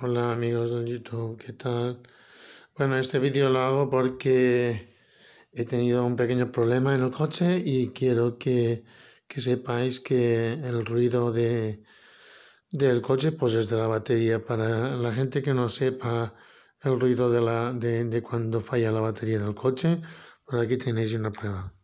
Hola amigos de YouTube, ¿qué tal? Bueno, este vídeo lo hago porque he tenido un pequeño problema en el coche y quiero que, sepáis que el ruido de, del coche pues es de la batería. Para la gente que no sepa el ruido de, la, de cuando falla la batería del coche, por aquí tenéis una prueba.